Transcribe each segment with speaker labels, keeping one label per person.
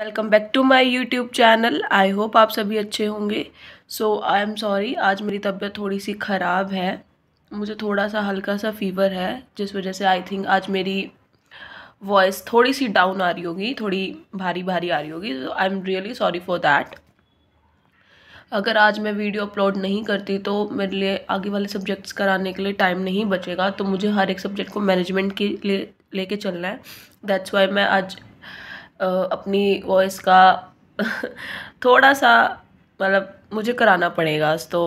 Speaker 1: welcome back to my YouTube channel I hope आप सभी अच्छे होंगे सो आई एम सॉरी आज मेरी तबीयत थोड़ी सी ख़राब है मुझे थोड़ा सा हल्का सा फीवर है जिस वजह से आई थिंक आज मेरी वॉइस थोड़ी सी डाउन आ रही होगी थोड़ी भारी भारी आ रही होगी so I am really sorry for that अगर आज मैं वीडियो अपलोड नहीं करती तो मेरे लिए आगे वाले सब्जेक्ट्स कराने के लिए टाइम नहीं बचेगा तो मुझे हर एक सब्जेक्ट को मैनेजमेंट के लिए लेके चलना है दैट्स वाई मैं आज अपनी वॉइस का थोड़ा सा मतलब मुझे कराना पड़ेगा तो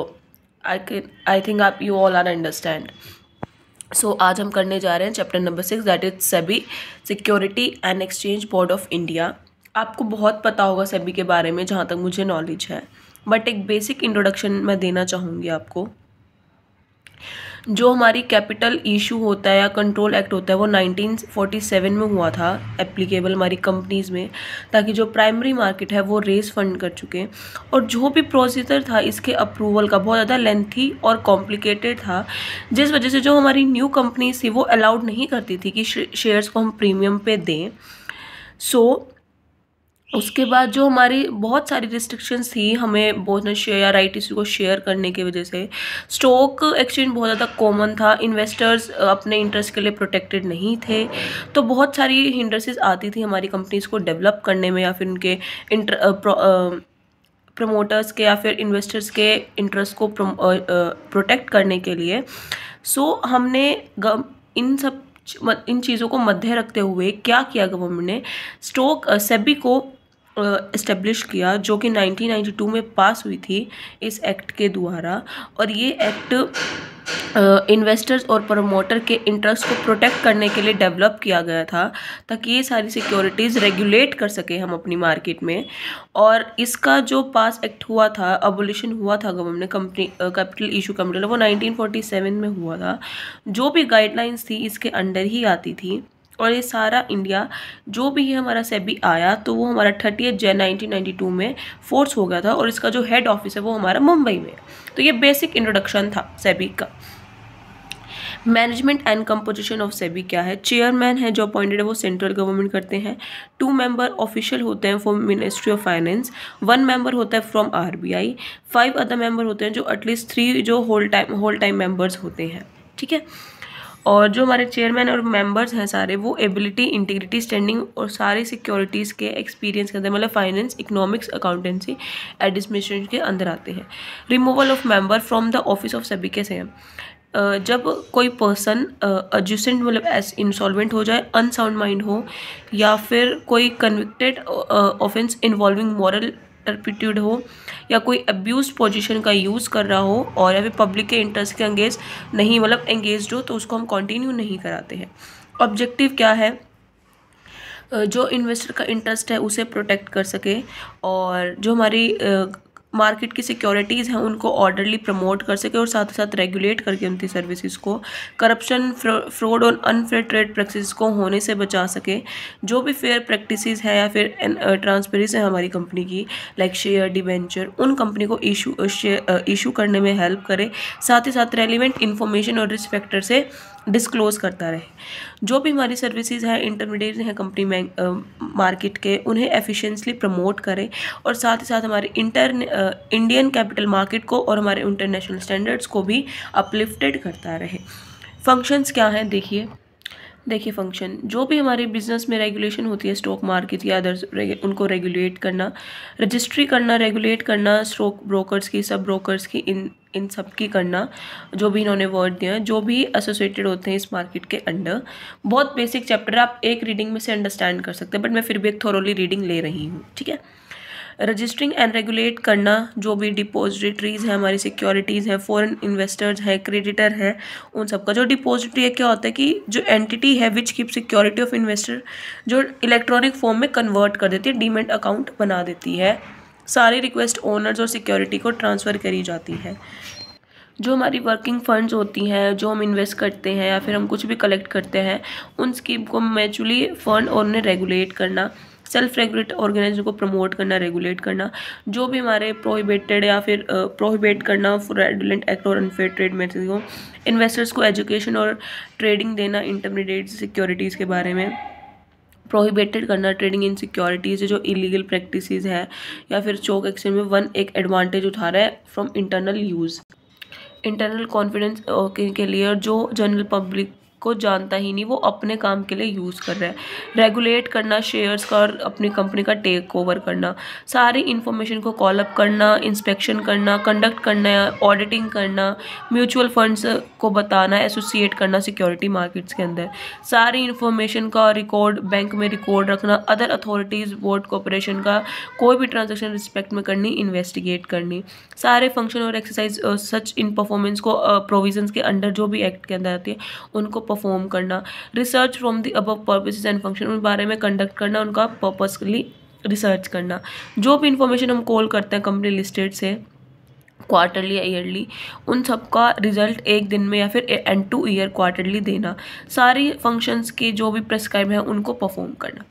Speaker 1: आई कैन आई थिंक आप you all are understand so आज हम करने जा रहे हैं chapter number six that is SEBI security and exchange board of India आपको बहुत पता होगा सेबी के बारे में जहाँ तक मुझे नॉलेज है बट एक बेसिक इंट्रोडक्शन मैं देना चाहूँगी आपको जो हमारी कैपिटल इशू होता है या कंट्रोल एक्ट होता है वो 1947 में हुआ था एप्लीकेबल हमारी कंपनीज़ में ताकि जो प्राइमरी मार्केट है वो रेस फंड कर चुके और जो भी प्रोसीजर था इसके अप्रूवल का बहुत ज़्यादा लेंथी और कॉम्प्लिकेटेड था जिस वजह से जो हमारी न्यू कंपनीज थी वो अलाउड नहीं करती थी कि शेयर्स को हम प्रीमियम पे दें सो so, उसके बाद जो हमारी बहुत सारी रिस्ट्रिक्शंस थी हमें बोनस शेयर या राइट इश्यू को शेयर करने की वजह से स्टॉक एक्सचेंज बहुत ज़्यादा कॉमन था इन्वेस्टर्स अपने इंटरेस्ट के लिए प्रोटेक्टेड नहीं थे तो बहुत सारी हिंडरसेस आती थी हमारी कंपनीज़ को डेवलप करने में या फिर उनके इंटर प्रमोटर्स के या फिर इन्वेस्टर्स के इंटरेस्ट को प्रोटेक्ट करने के लिए सो so, हमने इन सब इन चीज़ों को मध्य रखते हुए क्या किया गवर्नमेंट ने स्टॉक सेबी को इस्टेब्लिश किया जो कि 1992 में पास हुई थी इस एक्ट के द्वारा और ये एक्ट इन्वेस्टर्स और प्रमोटर के इंटरेस्ट को प्रोटेक्ट करने के लिए डेवलप किया गया था ताकि ये सारी सिक्योरिटीज़ रेगुलेट कर सकें हम अपनी मार्केट में और इसका जो पास एक्ट हुआ था अबोलिशन हुआ था government company capital issue company वो 1947 में हुआ था जो भी गाइडलाइंस थी इसके अंडर ही आती थी और ये सारा इंडिया जो भी है हमारा सेबी आया तो वो हमारा थर्टी एथ जैन 1992 में फोर्स हो गया था और इसका जो हेड ऑफिस है वो हमारा मुंबई में तो ये बेसिक इंट्रोडक्शन था सेबी का management and composition of SEBI क्या है चेयरमैन है जो अपॉइंटेड है वो सेंट्रल गवर्नमेंट करते हैं टू मेंबर ऑफिशियल होते हैं from ministry of finance one member होता है from RBI five other member होते हैं जो एटलीस्ट थ्री जो whole time whole time members होते हैं ठीक है और जो हमारे चेयरमैन और मेंबर्स हैं सारे वो एबिलिटी इंटीग्रिटी स्टैंडिंग और सारे सिक्योरिटीज़ के एक्सपीरियंस के अंदर मतलब फाइनेंस इकोनॉमिक्स अकाउंटेंसी एडमिनिस्ट्रेशन के अंदर आते हैं removal of member from the office of सभी के सेम जब कोई पर्सन एजुसेंट मतलब एस इंसॉल्वेंट हो जाए अनसाउंड माइंड हो या फिर कोई convicted offence involving moral interpreted हो या कोई अब्यूज पोजीशन का यूज़ कर रहा हो और या फिर पब्लिक के इंटरेस्ट के अंगेज नहीं मतलब एंगेज हो तो उसको हम कंटिन्यू नहीं कराते हैं ऑब्जेक्टिव क्या है जो इन्वेस्टर का इंटरेस्ट है उसे प्रोटेक्ट कर सके और जो हमारी मार्केट की सिक्योरिटीज़ हैं उनको ऑर्डरली प्रमोट कर सके और साथ ही साथ रेगुलेट करके उनकी सर्विसेज को करप्शन फ्रॉड और अनफेयर ट्रेड प्रैक्टिस को होने से बचा सके जो भी फेयर प्रैक्टिसेस है या फिर ट्रांसपेरेंसी है हमारी कंपनी की लाइक शेयर डिबेंचर उन कंपनी को इशू इशू करने में हेल्प करे साथ ही साथ रेलिवेंट इन्फॉर्मेशन और रिस्पेक्टर से डिस्क्लोज़ करता रहे जो भी हमारी सर्विसेज हैं इंटरमीडिएट हैं कंपनी में मार्केट के उन्हें एफिशिएंटली प्रमोट करें और साथ ही साथ हमारे इंटर इंडियन कैपिटल मार्केट को और हमारे इंटरनेशनल स्टैंडर्ड्स को भी अपलिफ्टेड करता रहे फंक्शंस क्या हैं देखिए देखिए फंक्शन जो भी हमारे बिजनेस में रेगुलेशन होती है स्टॉक मार्केट या अदर्स उनको रेगुलेट करना रजिस्ट्री करना रेगुलेट करना स्टॉक ब्रोकर्स की सब ब्रोकर्स की इन इन सब की करना जो भी इन्होंने वर्ड दिया जो भी एसोसिएटेड होते हैं इस मार्केट के अंडर बहुत बेसिक चैप्टर आप एक रीडिंग में से अंडरस्टैंड कर सकते हैं बट मैं फिर भी एक थोरोली रीडिंग ले रही हूँ ठीक है रजिस्ट्रिंग एंड रेगुलेट करना जो भी डिपॉजिटरीज हैं हमारी सिक्योरिटीज़ हैं फॉरेन इन्वेस्टर्स हैं क्रेडिटर हैं उन सबका जो डिपॉजिटरी है क्या होता है कि जो एंटिटी है which keep security of investor जो इलेक्ट्रॉनिक फॉर्म में कन्वर्ट कर देती है डीमेंट अकाउंट बना देती है सारी रिक्वेस्ट ओनर्स और सिक्योरिटी को ट्रांसफ़र करी जाती है जो हमारी वर्किंग फंड्स होती हैं जो हम इन्वेस्ट करते हैं या फिर हम कुछ भी कलेक्ट करते हैं उन स्कीम को मैचुअली फ़ंड और उन्हें रेगुलेट करना सेल्फ रेगुलेट ऑर्गेनाइजेशन को प्रमोट करना रेगुलेट करना जो भी हमारे प्रोहिबिटेड या फिर प्रोहिबिट करना फ्रेडुलेंट एक्ट और अनफेयर ट्रेड मेथड को इन्वेस्टर्स को एजुकेशन और ट्रेडिंग देना इंटरमीडिएट सिक्योरिटीज़ के बारे में प्रोहिबिटेड करना ट्रेडिंग इन सिक्योरिटीज़ जो इलीगल प्रैक्टिस है या फिर चौक एक्सचेंज में वन एक एडवांटेज उठा रहा है from internal use internal confidence के लिए और जो जनरल पब्लिक को जानता ही नहीं वो अपने काम के लिए यूज़ कर रहा है रेगुलेट करना शेयर्स का और अपनी कंपनी का टेक ओवर करना सारी इन्फॉर्मेशन को कॉलअप करना इंस्पेक्शन करना कंडक्ट करना ऑडिटिंग करना म्यूचुअल फंड्स को बताना एसोसिएट करना सिक्योरिटी मार्केट्स के अंदर सारी इन्फॉर्मेशन का रिकॉर्ड बैंक में रिकॉर्ड रखना अदर अथॉरिटीज़ बोर्ड कॉरपोरेशन का कोई भी ट्रांजेक्शन रिस्पेक्ट में करनी इन्वेस्टिगेट करनी सारे फंक्शन और एक्सरसाइज सच इन परफॉर्मेंस को प्रोविजन uh, के अंडर जो भी एक्ट के अंदर आती है उनको परफॉर्म करना research from the above purpose and function उन बारे में कंडक्ट करना उनका पर्पजली रिसर्च करना जो भी इंफॉर्मेशन हम कॉल करते हैं कंपनी लिस्टेड से क्वार्टरली या ईयरली उन सब का रिजल्ट एक दिन में या फिर एंड टू ईयर क्वार्टरली देना सारी फंक्शंस के जो भी प्रेस्क्राइब हैं उनको परफॉर्म करना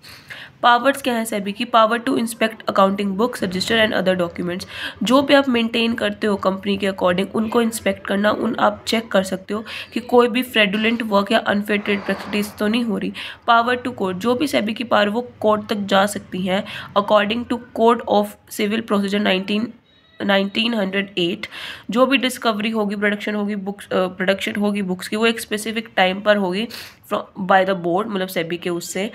Speaker 1: पावर्स क्या है सेबी की power to inspect accounting books register and other documents जो भी आप मेंटेन करते हो कंपनी के अकॉर्डिंग उनको इंस्पेक्ट करना उन आप चेक कर सकते हो कि कोई भी फ्रेडुलेंट वर्क या अनफेटेड प्रैक्टिस तो नहीं हो रही पावर टू कोर्ट जो भी सेबी की पावर वो कोर्ट तक जा सकती हैं according to code of civil procedure nineteen 1908 जो भी डिस्कवरी होगी प्रोडक्शन होगी बुक्स प्रोडक्शन होगी बुक्स की वो एक स्पेसिफिक टाइम पर होगी बाय द बोर्ड मतलब सेबी के उससे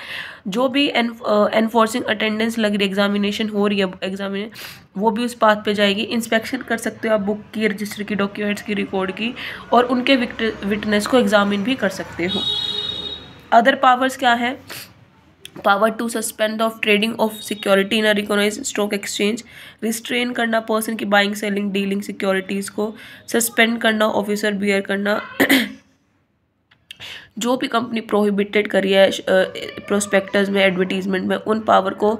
Speaker 1: जो भी एनफोर्सिंग अटेंडेंस लग रही एग्जामिनेशन हो रही है एग्जामिने वो भी उस पाथ पे जाएगी इंस्पेक्शन कर सकते हो आप बुक की रजिस्टर की डॉक्यूमेंट्स की रिकॉर्ड की और उनके विटनेस को एग्जामिन भी कर सकते हो अदर पावर्स क्या है power to suspend of trading of security in a recognise stock exchange restrain करना पर्सन की बाइंग सेलिंग डीलिंग सिक्योरिटीज़ को सस्पेंड करना ऑफिसर बियर करना जो भी कंपनी प्रोहिबिटेड करी है प्रोस्पेक्टस में एडवर्टीजमेंट में उन पावर को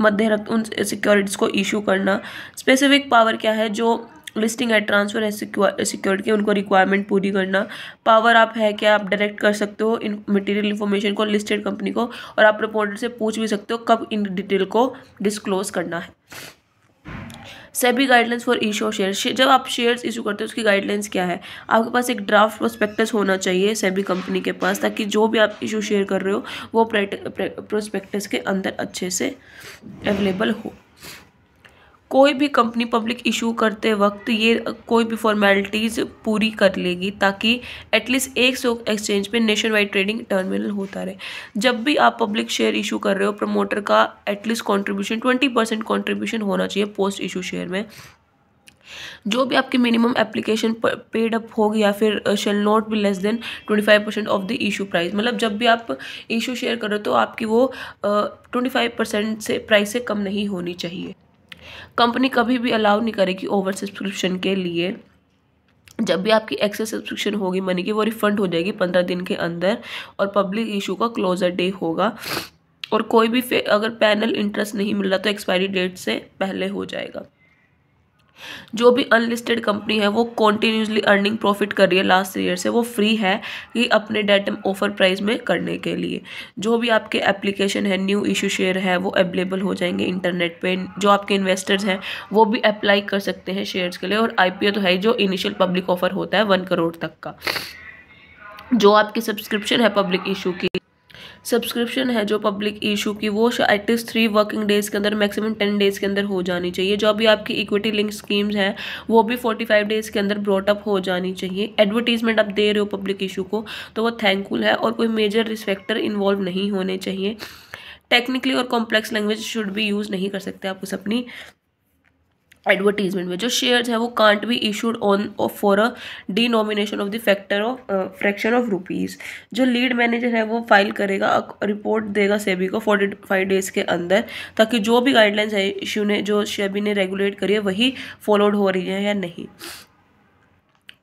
Speaker 1: मध्य रख उन सिक्योरिटीज़ को इशू करना स्पेसिफिक पावर क्या है जो लिस्टिंग एड ट्रांसफ़र है सिक्योरिटी उनको रिक्वायरमेंट पूरी करना पावर आप है क्या आप डायरेक्ट कर सकते हो इन मटेरियल इन्फॉर्मेशन को लिस्टेड कंपनी को और आप रिपोर्टर से पूछ भी सकते हो कब इन डिटेल को डिस्क्लोज करना है SEBI guidelines for issue of share जब आप शेयर्स इशू करते हो उसकी गाइडलाइंस क्या है आपके पास एक ड्राफ्ट प्रोस्पेक्टस होना चाहिए सेबी कंपनी के पास ताकि जो भी आप इशू शेयर कर रहे हो वो प्रोस्पेक्टस के अंदर अच्छे से अवेलेबल हो कोई भी कंपनी पब्लिक इशू करते वक्त ये कोई भी फॉर्मेलिटीज़ पूरी कर लेगी ताकि एटलीस्ट एक स्टॉक एक्सचेंज पे नेशन वाइड ट्रेडिंग टर्मिनल होता रहे जब भी आप पब्लिक शेयर इशू कर रहे हो प्रमोटर का at least contribution twenty percent contribution होना चाहिए पोस्ट इशू शेयर में जो भी आपकी मिनिमम एप्लीकेशन पेड अप होगी या फिर शेल नॉट भी less than twenty five percent of the issue price मतलब जब भी आप इशू शेयर करो तो आपकी वो ट्वेंटी फाइव परसेंट से प्राइस से कम नहीं होनी चाहिए कंपनी कभी भी अलाउ नहीं करेगी ओवर सब्सक्रिप्शन के लिए जब भी आपकी एक्सेस सब्सक्रिप्शन होगी मनी की वो रिफंड हो जाएगी पंद्रह दिन के अंदर और पब्लिक इशू का क्लोजर डे होगा और कोई भी अगर पैनल इंटरेस्ट नहीं मिल रहा तो एक्सपायरी डेट से पहले हो जाएगा जो भी अनलिस्टेड कंपनी है वो कॉन्टीन्यूसली अर्निंग प्रॉफिट कर रही है लास्ट ईयर से वो फ्री है कि अपने डेट ऑफर प्राइस में करने के लिए जो भी आपके एप्लीकेशन है न्यू इशू शेयर है वो अवेलेबल हो जाएंगे इंटरनेट पे जो आपके इन्वेस्टर्स हैं वो भी अप्लाई कर सकते हैं शेयर्स के लिए और आई तो है जो इनिशियल पब्लिक ऑफर होता है वन करोड़ तक का जो आपकी सब्सक्रिप्शन है पब्लिक इशू की सब्सक्रिप्शन है जो पब्लिक इशू की वो एटलीस्ट थ्री वर्किंग डेज़ के अंदर मैक्सिमम टेन डेज़ के अंदर हो जानी चाहिए जो भी आपकी इक्विटी लिंक स्कीम्स हैं वो भी फोर्टी फाइव डेज़ के अंदर ब्रॉटअप हो जानी चाहिए एडवर्टीजमेंट आप दे रहे हो पब्लिक इशू को तो वो थैंकफुल है और कोई मेजर रिस्पेक्टर इन्वॉल्व नहीं होने चाहिए टेक्निकली और कॉम्प्लेक्स लैंग्वेज शुड भी यूज़ नहीं कर सकते आप उस अपनी एडवर्टीजमेंट में जो शेयर्स uh, uh, है वो can't be issued on for a denomination of the factor of fraction of rupees जो लीड मैनेजर है वो फाइल करेगा रिपोर्ट देगा सेबी को फोर्टी फाइव डेज के अंदर ताकि जो भी गाइडलाइंस है इशू ने जो सेबी ने रेगुलेट करी है वही फॉलोड हो रही है या नहीं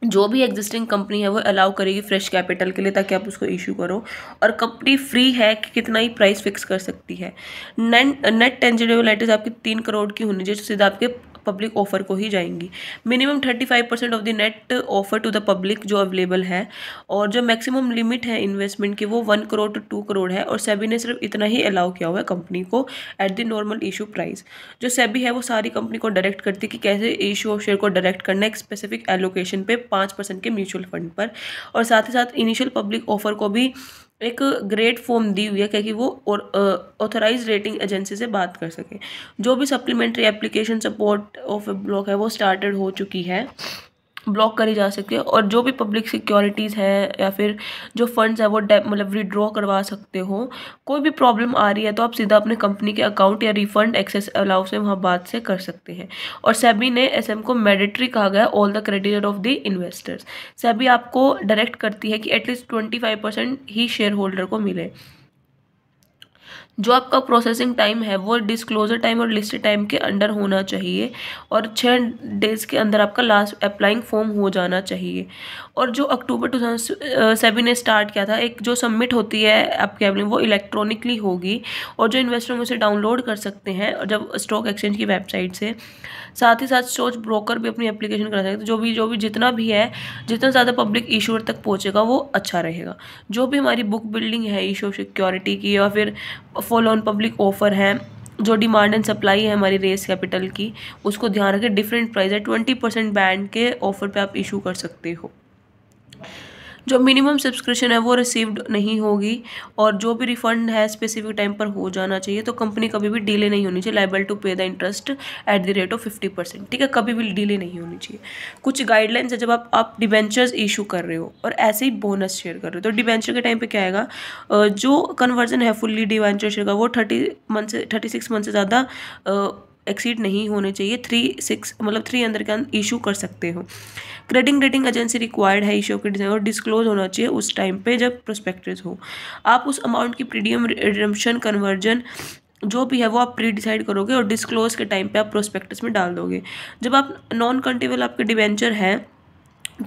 Speaker 1: जो भी एग्जिस्टिंग कंपनी है वो अलाउ करेगी फ्रेश कैपिटल के लिए ताकि आप उसको इशू करो और कंपनी फ्री है कि कितना ही प्राइस फिक्स कर सकती है नेट नेट टेंजेबल एट आपकी तीन करोड़ की होनी चाहिए जो सीधा आपके पब्लिक ऑफर को ही जाएंगी minimum thirty five percent of the net offer to the public जो अवेलेबल है और जो मैक्सिमम लिमिट है इन्वेस्टमेंट की वो one crore to two crore है और सेबी ने सिर्फ इतना ही अलाउ किया हुआ है कंपनी को at the normal issue price जो सेबी है वो सारी कंपनी को डायरेक्ट करती कि कैसे इशू ऑफ शेयर को डायरेक्ट करना है स्पेसिफिक एलोकेशन पे पाँच परसेंट के म्यूचुअल फंड पर और साथ ही साथ इनिशियल पब्लिक ऑफर को भी एक ग्रेट फॉर्म दी हुई है क्या वो और ऑथोराइज रेटिंग एजेंसी से बात कर सकें जो भी supplementary application support of a block है वो स्टार्टेड हो चुकी है ब्लॉक करी जा सकती है और जो भी पब्लिक सिक्योरिटीज़ हैं या फिर जो फंड्स हैं वो मतलब विड्रॉ करवा सकते हो कोई भी प्रॉब्लम आ रही है तो आप सीधा अपने कंपनी के अकाउंट या रिफंड एक्सेस अलाउ से वहाँ बात से कर सकते हैं और सेबी ने एस को मैडेटरी कहा गया all the creditor of the investors SEBI आपको डायरेक्ट करती है कि एटलीस्ट ट्वेंटी फाइव परसेंट ही शेयर होल्डर को मिले जो आपका प्रोसेसिंग टाइम है वो डिस्क्लोजर टाइम और लिस्टेड टाइम के अंडर होना चाहिए और छः डेज़ के अंदर आपका लास्ट अप्लाइंग फॉर्म हो जाना चाहिए और जो अक्टूबर टू सेवन ने स्टार्ट किया था एक जो सबमिट होती है आपकी अप्लाइंग वो इलेक्ट्रॉनिकली होगी और जो इन्वेस्टर उसे डाउनलोड कर सकते हैं और जब स्टॉक एक्सचेंज की वेबसाइट से साथ ही साथ स्टॉक ब्रोकर भी अपनी एप्लीकेशन करा सकते जो भी जो भी जितना भी है जितना ज़्यादा पब्लिक इशूर तक पहुँचेगा वो अच्छा रहेगा जो भी हमारी बुक बिल्डिंग है इशू सिक्योरिटी की या फिर फॉल ऑन पब्लिक ऑफर है जो डिमांड एंड सप्लाई है हमारी रेस कैपिटल की उसको ध्यान रखें डिफरेंट प्राइस है ट्वेंटी परसेंट बैंड के ऑफर पे आप इशू कर सकते हो जो मिनिमम सब्सक्रिप्शन है वो रिसीव्ड नहीं होगी और जो भी रिफंड है स्पेसिफिक टाइम पर हो जाना चाहिए तो कंपनी कभी भी डिले नहीं होनी चाहिए liable to pay the interest at the rate of fifty percent ठीक है कभी भी डिले नहीं होनी चाहिए कुछ गाइडलाइंस है जब आप आप डिबेंचर्स इशू कर रहे हो और ऐसे ही बोनस शेयर कर रहे हो तो डिबेंचर के टाइम पर क्या आएगा जो कन्वर्जन है फुल्ली डिबेंचर शेयर का वो थर्टी मंथ से थर्टी सिक्स मंथ से ज़्यादा एक्सीड नहीं होने चाहिए थ्री सिक्स मतलब थ्री अंदर के अंदर इशू कर सकते हो क्रेडिंग रेटिंग एजेंसी रिक्वायर्ड है इशो के डिजाइन और डिस्क्लोज होना चाहिए उस टाइम पे जब प्रोस्पेक्टिस हो आप उस अमाउंट की प्रीडियम रिडम्पशन कन्वर्जन जो भी है वो आप प्री डिसाइड करोगे और डिस्क्लोज के टाइम पे आप प्रोस्पेक्टस में डाल दोगे जब आप नॉन कंटेबल आपके डिवेंचर हैं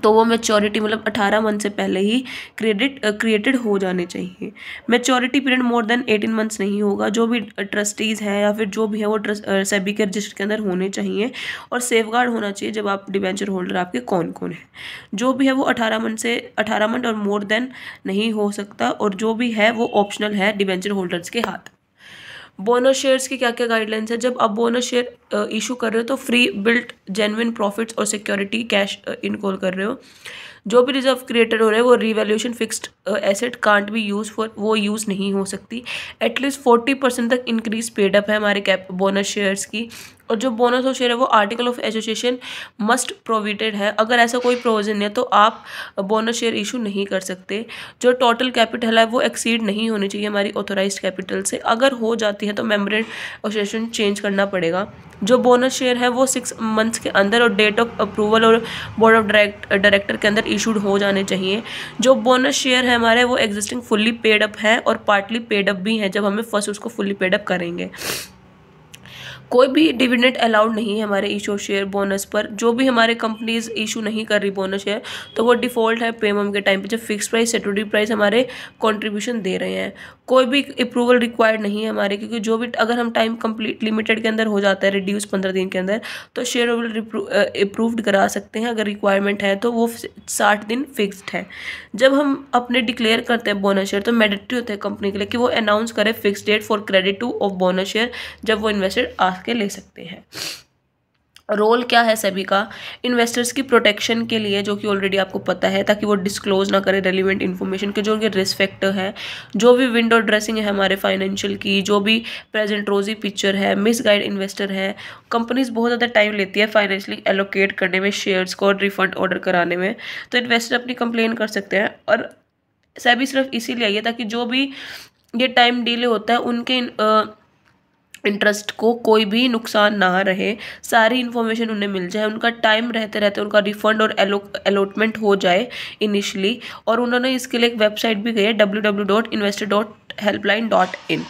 Speaker 1: तो वो मेच्योरिटी मतलब 18 मंथ से पहले ही क्रेडिट क्रिएटेड हो जाने चाहिए maturity period more than 18 months नहीं होगा जो भी ट्रस्टीज़ हैं या फिर जो भी है वो ट्रस्ट सेबी के रजिस्टर के अंदर होने चाहिए और सेफ गार्ड होना चाहिए जब आप डिवेंचर होल्डर आपके कौन कौन है जो भी है वो अठारह मंथ से 18 मंथ और मोर देन नहीं हो सकता और जो भी है वो ऑप्शनल है डिवेंचर होल्डर्स के हाथ बोनस शेयर्स की क्या क्या गाइडलाइंस है जब आप बोनस शेयर इशू कर रहे हो तो फ्री बिल्ट जेनविन प्रॉफिट्स और सिक्योरिटी कैश इनकोल कर रहे हो जो भी रिजर्व क्रिएटेड हो रहे हैं वो revaluation fixed asset can't be use for वो यूज़ नहीं हो सकती एटलीस्ट फोर्टी परसेंट तक इंक्रीज पेडअप है हमारे कैप बोनस शेयर्स की और जो बोनस और शेयर है वो article of association must provided है अगर ऐसा कोई प्रोविजन है तो आप बोनस शेयर इशू नहीं कर सकते जो टोटल कैपिटल है वो एक्सीड नहीं होनी चाहिए हमारी ऑथोराइज कैपिटल से अगर हो जाती है तो मेम्बर एसोसिएशन चेंज करना पड़ेगा जो बोनस शेयर है वो सिक्स मंथ्स के अंदर और डेट ऑफ अप्रूवल और बोर्ड ऑफ डायरेक्ट डायरेक्टर के अंदर इशूड हो जाने चाहिए जो बोनस शेयर है हमारे वो एग्जिस्टिंग फुल्ली पेड अप है और पार्टली पेड अप भी हैं जब हमें फर्स्ट उसको फुल्ली पेड अप करेंगे कोई भी डिविडेंट अलाउड नहीं है हमारे ईशो शेयर बोनस पर जो भी हमारे कंपनीज इशू नहीं कर रही बोनस शेयर तो वो डिफ़ॉल्ट है पेमम के टाइम पे जब फिक्स प्राइस सेटोरी प्राइस हमारे कंट्रीब्यूशन दे रहे हैं कोई भी अप्रूवल रिक्वायर्ड नहीं है हमारे क्योंकि जो भी अगर हम टाइम कंप्लीट लिमिटेड के अंदर हो जाता है रिड्यूस पंद्रह दिन के अंदर तो शेयर होल्डर अप्रूव्ड करा सकते हैं अगर रिक्वायरमेंट है तो वो साठ दिन फिक्स्ड है जब हम अपने डिक्लेयर करते हैं बोनस शेयर तो मैडेटरी होते हैं कंपनी के लिए कि वो अनाउंस करे fix date for credit to of bonus share जब वो इन्वेस्टर आके ले सकते हैं रोल क्या है सभी का इन्वेस्टर्स की प्रोटेक्शन के लिए जो कि ऑलरेडी आपको पता है ताकि वो डिस्क्लोज ना करें रेलिवेंट इन्फॉर्मेशन के जो उनके रिस्क फैक्टर है जो भी विंडो ड्रेसिंग है हमारे फाइनेंशियल की जो भी प्रेजेंट रोजी पिक्चर है मिस गाइड इन्वेस्टर है कंपनीज बहुत ज़्यादा टाइम लेती है फाइनेंशियली एलोकेट करने में शेयर्स को और रिफंड ऑर्डर कराने में तो इन्वेस्टर अपनी कंप्लेन कर सकते हैं और सभी सिर्फ इसीलिए आइए ताकि जो भी ये टाइम डिले होता है उनके इंटरेस्ट को कोई भी नुकसान ना रहे सारी इन्फॉर्मेशन उन्हें मिल जाए उनका टाइम रहते रहते उनका रिफंड और एलो अलॉटमेंट हो जाए इनिशियली और उन्होंने इसके लिए एक वेबसाइट भी गई है W W dot investor dot helpline dot in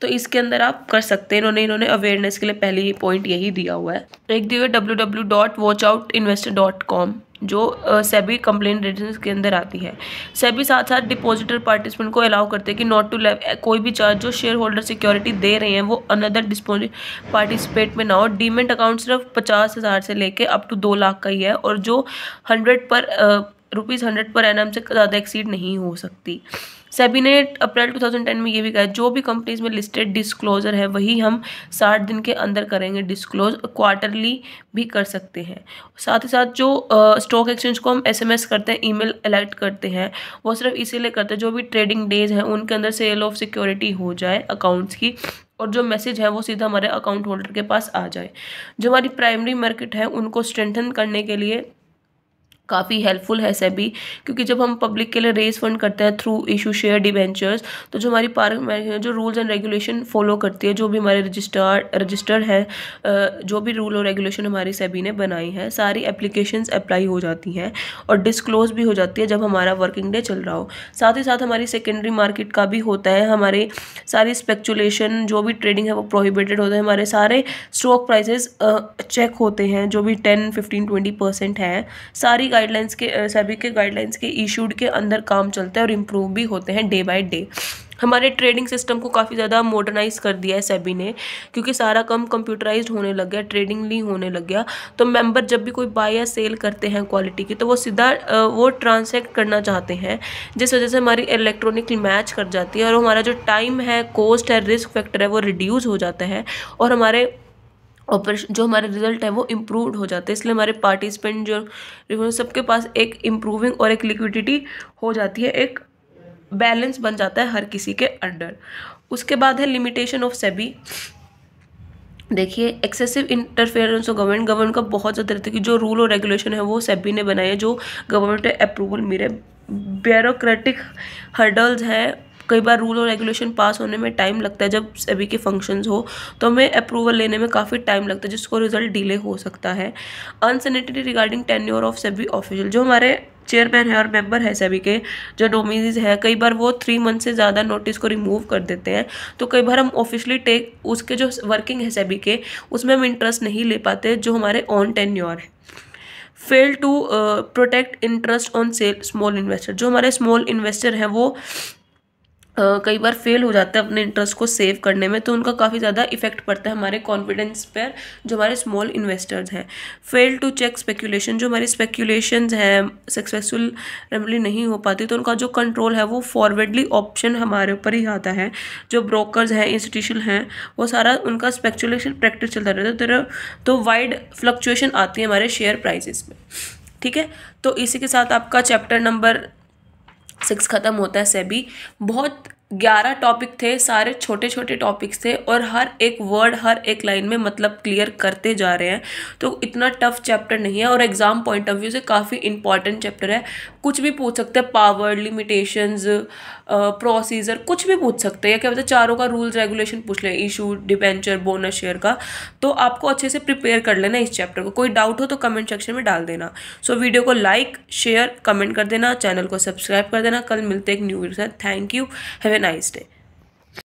Speaker 1: तो इसके अंदर आप कर सकते हैं इन्होंने इन्होंने अवेयरनेस के लिए पहले ही पॉइंट यही दिया हुआ है एक दिए W W dot watch out investor dot com जो सभी कंप्लेन रिटर्न के अंदर आती है सभी साथ साथ डिपॉजिटर पार्टिसिपेंट को अलाउ करते हैं कि नॉट टू लेव कोई भी चार्ज जो शेयर होल्डर सिक्योरिटी दे रहे हैं वो अनदर डिस्पोज पार्टिसिपेट में ना हो डीमेंट अकाउंट सिर्फ पचास हज़ार से लेके अप टू दो लाख का ही है और जो हंड्रेड पर रुपीज़ हंड्रेड पर एन से ज़्यादा एक्सीड नहीं हो सकती सेबी ने अप्रैल 2010 में ये भी कहा जो भी कंपनीज में लिस्टेड डिस्क्लोजर है वही हम 60 दिन के अंदर करेंगे डिस्क्लोज क्वार्टरली भी कर सकते हैं साथ ही साथ जो स्टॉक एक्सचेंज को हम एसएमएस करते हैं ईमेल अलर्ट करते हैं वो सिर्फ इसीलिए करते हैं जो भी ट्रेडिंग डेज हैं उनके अंदर सेल ऑफ सिक्योरिटी हो जाए अकाउंट्स की और जो मैसेज है वो सीधा हमारे अकाउंट होल्डर के पास आ जाए जो हमारी प्राइमरी मार्केट है उनको स्ट्रेंथन करने के लिए काफ़ी हेल्पफुल है सेबी क्योंकि जब हम पब्लिक के लिए रेस फंड करते हैं थ्रू इशू शेयर डिवेंचर्स तो जो हमारी पार्क जो रूल्स एंड रेगुलेशन फॉलो करती है जो भी हमारे रजिस्टर्ड रजिस्टर्ड हैं जो भी रूल और रेगुलेशन हमारी सभी ने बनाई है सारी एप्लीकेशन अप्लाई हो जाती हैं और डिस्क्लोज भी हो जाती है जब हमारा वर्किंग डे चल रहा हो साथ ही साथ हमारी सेकेंडरी मार्केट का भी होता है हमारे सारी स्पेक्चुलेशन जो भी ट्रेडिंग है वो प्रोहिबिटेड होता है हमारे सारे स्टॉक प्राइसेस चेक होते हैं जो भी टेन फिफ्टीन ट्वेंटी परसेंट हैं सारी गाइडलाइंस के सभी के गाइडलाइंस के इशूड के अंदर काम चलता है और इम्प्रूव भी होते हैं डे बाय डे हमारे ट्रेडिंग सिस्टम को काफ़ी ज़्यादा मॉडर्नाइज कर दिया है सेबी ने क्योंकि सारा काम कंप्यूटराइज होने लग गया ट्रेडिंगली होने लग गया तो मेंबर जब भी कोई बाय या सेल करते हैं क्वालिटी की तो वो सीधा वो ट्रांसैक्ट करना चाहते हैं जिस वजह से हमारी इलेक्ट्रॉनिक मैच कर जाती है और हमारा जो टाइम है कॉस्ट है रिस्क फैक्टर है वो रिड्यूज़ हो जाता है और हमारे ऑपरेशन जो हमारा रिजल्ट है वो इम्प्रूवड हो जाता है इसलिए हमारे पार्टिसिपेंट जो सबके पास एक इम्प्रूविंग और एक लिक्विडिटी हो जाती है एक बैलेंस बन जाता है हर किसी के अंडर उसके बाद है लिमिटेशन ऑफ सेबी देखिए excessive interference of government government का बहुत ज़्यादा रहता है कि जो रूल और रेगुलेशन है वो सेबी ने बनाए जो गवर्नमेंट अप्रूवल मिले ब्यूरोक्रेटिक हर्डल्स हैं कई बार रूल और रेगुलेशन पास होने में टाइम लगता है जब सभी के फंक्शंस हो तो हमें अप्रूवल लेने में काफ़ी टाइम लगता है जिसको रिजल्ट डिले हो सकता है uncertainty regarding tenure of SEBI official जो हमारे चेयरमैन है और मेंबर है सभी के जो डोमिनीज है कई बार वो थ्री मंथ से ज़्यादा नोटिस को रिमूव कर देते हैं तो कई बार हम ऑफिशियली टेक उसके जो वर्किंग है सभी के उसमें हम इंटरेस्ट नहीं ले पाते जो हमारे ऑन टेन्योर है fail to protect interest on sale small investor जो हमारे स्मॉल इन्वेस्टर हैं वो कई बार फेल हो जाता है अपने इंटरेस्ट को सेव करने में तो उनका काफ़ी ज़्यादा इफेक्ट पड़ता है हमारे कॉन्फिडेंस पर जो हमारे स्मॉल इन्वेस्टर्स हैं फेल टू चेक स्पेकुलेशन जो हमारी स्पेकुलेशन हैं सक्सेसफुल रेमली नहीं हो पाती तो उनका जो कंट्रोल है वो फॉरवर्डली ऑप्शन हमारे ऊपर ही आता है जो ब्रोकर्स हैं इंस्टीट्यूशन हैं वो सारा उनका स्पेक्यूलेशन प्रैक्टिस चलता रहता है तो वाइड फ्लक्चुएशन तो आती है हमारे शेयर प्राइजेस में ठीक है तो इसी के साथ आपका चैप्टर नंबर सिक्स ख़त्म होता है सेबी बहुत ग्यारह टॉपिक थे सारे छोटे छोटे टॉपिक्स थे और हर एक वर्ड हर एक लाइन में मतलब क्लियर करते जा रहे हैं तो इतना टफ चैप्टर नहीं है और एग्ज़ाम पॉइंट ऑफ व्यू से काफ़ी इंपॉर्टेंट चैप्टर है कुछ भी पूछ सकते हैं पावर लिमिटेशंस प्रोसीजर कुछ भी पूछ सकते हैं या क्या बोलते चारों का रूल्स रेगुलेशन पूछ लें इशू डिपेंचर बोनस शेयर का तो आपको अच्छे से प्रिपेयर कर लेना इस चैप्टर को कोई डाउट हो तो कमेंट सेक्शन में डाल देना सो so, वीडियो को लाइक शेयर कमेंट कर देना चैनल को सब्सक्राइब कर देना कल मिलते एक new video thank you have a nice day